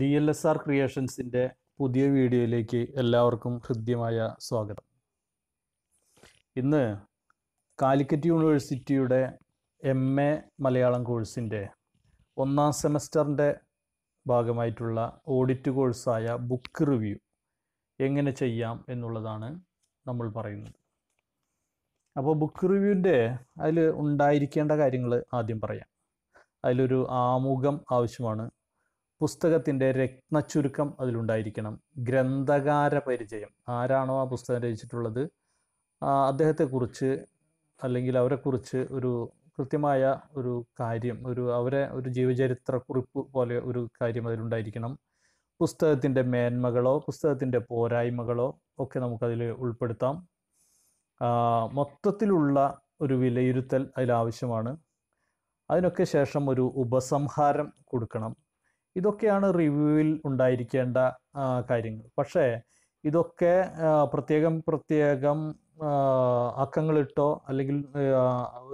D L S R ക്രിയേഷൻസിൻ്റെ പുതിയ വീഡിയോയിലേക്ക് എല്ലാവർക്കും ഹൃദ്യമായ സ്വാഗതം ഇന്ന് കാലിക്കറ്റ് യൂണിവേഴ്സിറ്റിയുടെ എം എ മലയാളം കോഴ്സിൻ്റെ ഒന്നാം സെമസ്റ്ററിൻ്റെ ഭാഗമായിട്ടുള്ള ഓഡിറ്റ് കോഴ്സായ ബുക്ക് റിവ്യൂ എങ്ങനെ ചെയ്യാം എന്നുള്ളതാണ് നമ്മൾ പറയുന്നത് അപ്പോൾ ബുക്ക് റിവ്യൂവിൻ്റെ അതിൽ ഉണ്ടായിരിക്കേണ്ട കാര്യങ്ങൾ ആദ്യം പറയാം അതിലൊരു ആമുഖം ആവശ്യമാണ് പുസ്തകത്തിൻ്റെ രത്നച്ചുരുക്കം അതിലുണ്ടായിരിക്കണം ഗ്രന്ഥകാര പരിചയം ആരാണോ ആ പുസ്തകം രചിച്ചിട്ടുള്ളത് അദ്ദേഹത്തെക്കുറിച്ച് അല്ലെങ്കിൽ അവരെക്കുറിച്ച് ഒരു കൃത്യമായ ഒരു കാര്യം ഒരു അവരെ ഒരു ജീവചരിത്ര കുറിപ്പ് പോലെ ഒരു കാര്യം അതിലുണ്ടായിരിക്കണം പുസ്തകത്തിൻ്റെ മേന്മകളോ പുസ്തകത്തിൻ്റെ പോരായ്മകളോ ഒക്കെ നമുക്കതിൽ ഉൾപ്പെടുത്താം മൊത്തത്തിലുള്ള ഒരു വിലയിരുത്തൽ അതിലാവശ്യമാണ് അതിനൊക്കെ ശേഷം ഒരു ഉപസംഹാരം കൊടുക്കണം ഇതൊക്കെയാണ് റിവ്യൂവിൽ ഉണ്ടായിരിക്കേണ്ട കാര്യങ്ങൾ പക്ഷേ ഇതൊക്കെ പ്രത്യേകം പ്രത്യേകം അക്കങ്ങളിട്ടോ അല്ലെങ്കിൽ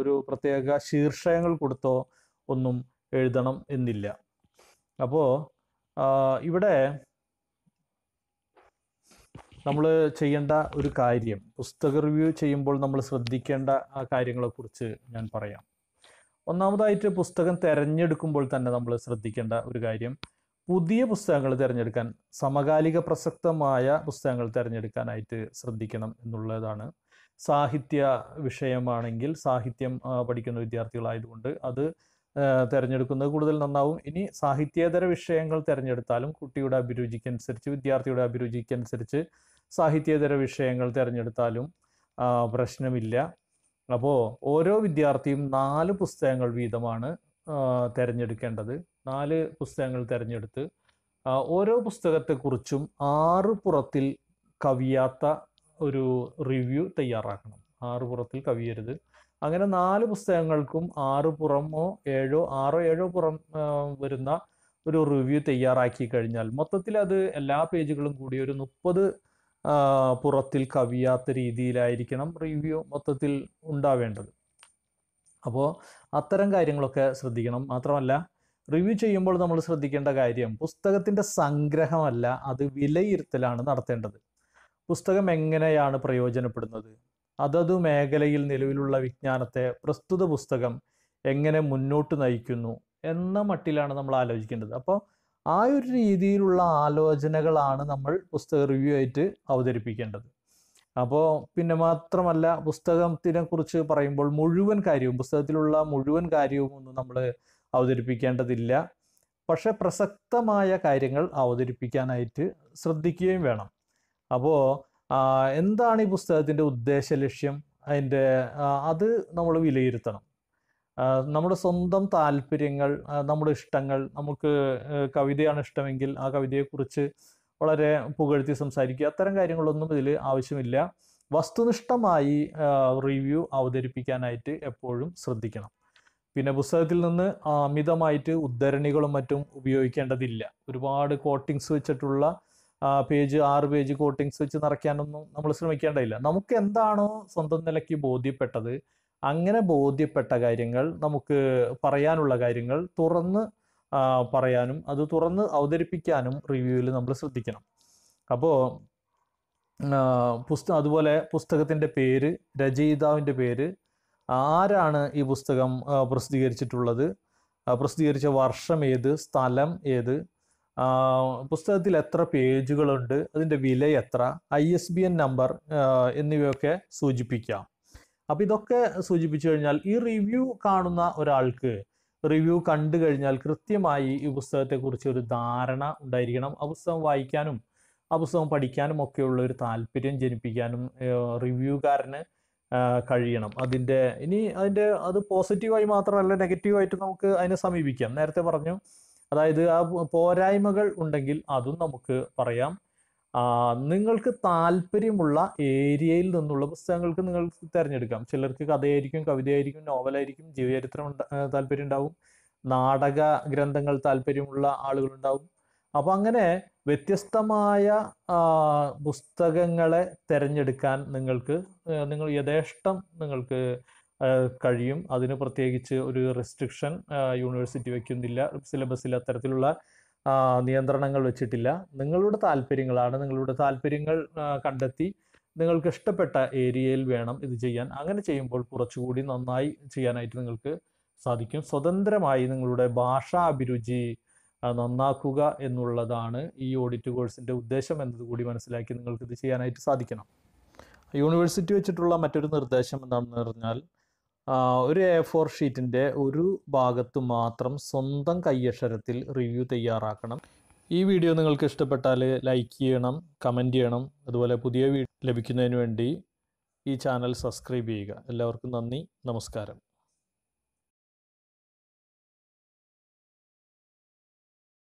ഒരു പ്രത്യേക ശീർഷകങ്ങൾ കൊടുത്തോ ഒന്നും എഴുതണം എന്നില്ല അപ്പോൾ ഇവിടെ നമ്മൾ ചെയ്യേണ്ട ഒരു കാര്യം പുസ്തക റിവ്യൂ ചെയ്യുമ്പോൾ നമ്മൾ ശ്രദ്ധിക്കേണ്ട കാര്യങ്ങളെക്കുറിച്ച് ഞാൻ പറയാം ഒന്നാമതായിട്ട് പുസ്തകം തിരഞ്ഞെടുക്കുമ്പോൾ തന്നെ നമ്മൾ ശ്രദ്ധിക്കേണ്ട ഒരു കാര്യം പുതിയ പുസ്തകങ്ങൾ തിരഞ്ഞെടുക്കാൻ സമകാലിക പ്രസക്തമായ പുസ്തകങ്ങൾ തിരഞ്ഞെടുക്കാനായിട്ട് ശ്രദ്ധിക്കണം എന്നുള്ളതാണ് സാഹിത്യ വിഷയമാണെങ്കിൽ സാഹിത്യം പഠിക്കുന്ന വിദ്യാർത്ഥികളായതുകൊണ്ട് അത് തിരഞ്ഞെടുക്കുന്നത് കൂടുതൽ നന്നാവും ഇനി സാഹിത്യേതര വിഷയങ്ങൾ തിരഞ്ഞെടുത്താലും കുട്ടിയുടെ അഭിരുചിക്കനുസരിച്ച് വിദ്യാർത്ഥിയുടെ അഭിരുചിക്കനുസരിച്ച് സാഹിത്യേതര വിഷയങ്ങൾ തിരഞ്ഞെടുത്താലും പ്രശ്നമില്ല അപ്പോൾ ഓരോ വിദ്യാർത്ഥിയും നാല് പുസ്തകങ്ങൾ വീതമാണ് തിരഞ്ഞെടുക്കേണ്ടത് നാല് പുസ്തകങ്ങൾ തിരഞ്ഞെടുത്ത് ഓരോ പുസ്തകത്തെക്കുറിച്ചും ആറ് പുറത്തിൽ കവിയാത്ത ഒരു റിവ്യൂ തയ്യാറാക്കണം ആറ് പുറത്തിൽ കവിയരുത് അങ്ങനെ നാല് പുസ്തകങ്ങൾക്കും ആറ് പുറമോ ഏഴോ ആറോ ഏഴോ പുറം വരുന്ന ഒരു റിവ്യൂ തയ്യാറാക്കി കഴിഞ്ഞാൽ മൊത്തത്തിൽ അത് എല്ലാ പേജുകളും കൂടി ഒരു മുപ്പത് പുറത്തിൽ കവിയാത്ത രീതിയിലായിരിക്കണം റിവ്യൂ മൊത്തത്തിൽ ഉണ്ടാവേണ്ടത് അപ്പോൾ അത്തരം കാര്യങ്ങളൊക്കെ ശ്രദ്ധിക്കണം മാത്രമല്ല റിവ്യൂ ചെയ്യുമ്പോൾ നമ്മൾ ശ്രദ്ധിക്കേണ്ട കാര്യം പുസ്തകത്തിൻ്റെ സംഗ്രഹമല്ല അത് വിലയിരുത്തലാണ് നടത്തേണ്ടത് പുസ്തകം എങ്ങനെയാണ് പ്രയോജനപ്പെടുന്നത് അതതു മേഖലയിൽ നിലവിലുള്ള വിജ്ഞാനത്തെ പ്രസ്തുത പുസ്തകം എങ്ങനെ മുന്നോട്ട് നയിക്കുന്നു എന്ന മട്ടിലാണ് നമ്മൾ ആലോചിക്കേണ്ടത് അപ്പോൾ ആ ഒരു രീതിയിലുള്ള ആലോചനകളാണ് നമ്മൾ പുസ്തക റിവ്യൂ ആയിട്ട് അവതരിപ്പിക്കേണ്ടത് അപ്പോൾ പിന്നെ മാത്രമല്ല പുസ്തകത്തിനെ കുറിച്ച് പറയുമ്പോൾ മുഴുവൻ കാര്യവും പുസ്തകത്തിലുള്ള മുഴുവൻ കാര്യവും ഒന്നും നമ്മൾ അവതരിപ്പിക്കേണ്ടതില്ല പക്ഷെ പ്രസക്തമായ കാര്യങ്ങൾ അവതരിപ്പിക്കാനായിട്ട് ശ്രദ്ധിക്കുകയും വേണം അപ്പോൾ എന്താണ് ഈ പുസ്തകത്തിൻ്റെ ഉദ്ദേശ ലക്ഷ്യം അതിൻ്റെ അത് നമ്മൾ വിലയിരുത്തണം നമ്മുടെ സ്വന്തം താല്പര്യങ്ങൾ നമ്മുടെ ഇഷ്ടങ്ങൾ നമുക്ക് കവിതയാണ് ഇഷ്ടമെങ്കിൽ ആ കവിതയെക്കുറിച്ച് വളരെ പുകഴ്ത്തി സംസാരിക്കുക അത്തരം കാര്യങ്ങളൊന്നും ഇതിൽ ആവശ്യമില്ല വസ്തുനിഷ്ഠമായി റിവ്യൂ അവതരിപ്പിക്കാനായിട്ട് എപ്പോഴും ശ്രദ്ധിക്കണം പിന്നെ പുസ്തകത്തിൽ നിന്ന് അമിതമായിട്ട് ഉദ്ധരണികളും മറ്റും ഉപയോഗിക്കേണ്ടതില്ല ഒരുപാട് കോട്ടിങ്സ് വെച്ചിട്ടുള്ള പേജ് ആറ് പേജ് കോട്ടിങ്സ് വെച്ച് നിറയ്ക്കാനൊന്നും നമ്മൾ ശ്രമിക്കേണ്ടതില്ല നമുക്ക് എന്താണോ സ്വന്തം നിലയ്ക്ക് ബോധ്യപ്പെട്ടത് അങ്ങനെ ബോധ്യപ്പെട്ട കാര്യങ്ങൾ നമുക്ക് പറയാനുള്ള കാര്യങ്ങൾ തുറന്ന് പറയാനും അത് തുറന്ന് അവതരിപ്പിക്കാനും റിവ്യൂവിൽ നമ്മൾ ശ്രദ്ധിക്കണം അപ്പോൾ പുസ്തകം അതുപോലെ പുസ്തകത്തിൻ്റെ പേര് രചയിതാവിൻ്റെ പേര് ആരാണ് ഈ പുസ്തകം പ്രസിദ്ധീകരിച്ചിട്ടുള്ളത് പ്രസിദ്ധീകരിച്ച വർഷം ഏത് സ്ഥലം ഏത് പുസ്തകത്തിൽ എത്ര പേജുകളുണ്ട് അതിൻ്റെ വില എത്ര I S B N number എന്നിവയൊക്കെ സൂചിപ്പിക്കാം അപ്പോൾ ഇതൊക്കെ സൂചിപ്പിച്ചു കഴിഞ്ഞാൽ ഈ റിവ്യൂ കാണുന്ന ഒരാൾക്ക് റിവ്യൂ കണ്ടു കഴിഞ്ഞാൽ കൃത്യമായി ഈ പുസ്തകത്തെക്കുറിച്ച് ഒരു ധാരണ ഉണ്ടായിരിക്കണം ആ പുസ്തകം വായിക്കാനും ആ പുസ്തകം പഠിക്കാനും ഒക്കെയുള്ള ഒരു താല്പര്യം ജനിപ്പിക്കാനും റിവ്യൂകാരന് കഴിയണം അതിൻ്റെ ഇനി അതിൻ്റെ അത് പോസിറ്റീവായി മാത്രമല്ല നെഗറ്റീവായിട്ട് നമുക്ക് അതിനെ സമീപിക്കാം നേരത്തെ പറഞ്ഞു അതായത് ആ പോരായ്മകൾ ഉണ്ടെങ്കിൽ അതും നമുക്ക് പറയാം നിങ്ങൾക്ക് താല്പര്യമുള്ള ഏരിയയിൽ നിന്നുള്ള പുസ്തകങ്ങൾക്ക് നിങ്ങൾക്ക് തിരഞ്ഞെടുക്കാം ചിലർക്ക് കഥയായിരിക്കും കവിതയായിരിക്കും നോവലായിരിക്കും ജീവചരിത്രം താല്പര്യം ഉണ്ടാവും നാടക ഗ്രന്ഥങ്ങൾ താല്പര്യമുള്ള ആളുകളുണ്ടാവും അപ്പം അങ്ങനെ വ്യത്യസ്തമായ പുസ്തകങ്ങളെ തിരഞ്ഞെടുക്കാൻ നിങ്ങൾക്ക് നിങ്ങൾ യഥേഷ്ടം നിങ്ങൾക്ക് കഴിയും അതിന് പ്രത്യേകിച്ച് ഒരു റെസ്ട്രിക്ഷൻ യൂണിവേഴ്സിറ്റി വയ്ക്കുന്നില്ല സിലബസിൽ അത്തരത്തിലുള്ള നിയന്ത്രണങ്ങൾ വെച്ചിട്ടില്ല നിങ്ങളുടെ താല്പര്യങ്ങളാണ് നിങ്ങളുടെ താല്പര്യങ്ങൾ കണ്ടെത്തി നിങ്ങൾക്ക് ഇഷ്ടപ്പെട്ട ഏരിയയിൽ വേണം ഇത് ചെയ്യാൻ അങ്ങനെ ചെയ്യുമ്പോൾ കുറച്ചുകൂടി നന്നായി ചെയ്യാനായിട്ട് നിങ്ങൾക്ക് സാധിക്കും സ്വതന്ത്രമായി നിങ്ങളുടെ ഭാഷാ അഭിരുചി നന്നാക്കുക എന്നുള്ളതാണ് ഈ ഓഡിറ്റ് കോഴ്സിൻ്റെ ഉദ്ദേശം എന്നതുകൂടി മനസ്സിലാക്കി നിങ്ങൾക്ക് ഇത് ചെയ്യാനായിട്ട് സാധിക്കണം യൂണിവേഴ്സിറ്റി വെച്ചിട്ടുള്ള മറ്റൊരു നിർദ്ദേശം എന്താണെന്ന് പറഞ്ഞാൽ ഒരു എ ഫോർ ഷീറ്റിൻ്റെ ഒരു ഭാഗത്ത് മാത്രം സ്വന്തം കയ്യക്ഷരത്തിൽ റിവ്യൂ തയ്യാറാക്കണം ഈ വീഡിയോ നിങ്ങൾക്ക് ഇഷ്ടപ്പെട്ടാൽ ലൈക്ക് ചെയ്യണം കമൻറ്റ് ചെയ്യണം അതുപോലെ പുതിയ വീഡിയോ ലഭിക്കുന്നതിന് വേണ്ടി ഈ ചാനൽ സബ്സ്ക്രൈബ് ചെയ്യുക എല്ലാവർക്കും നന്ദി നമസ്കാരം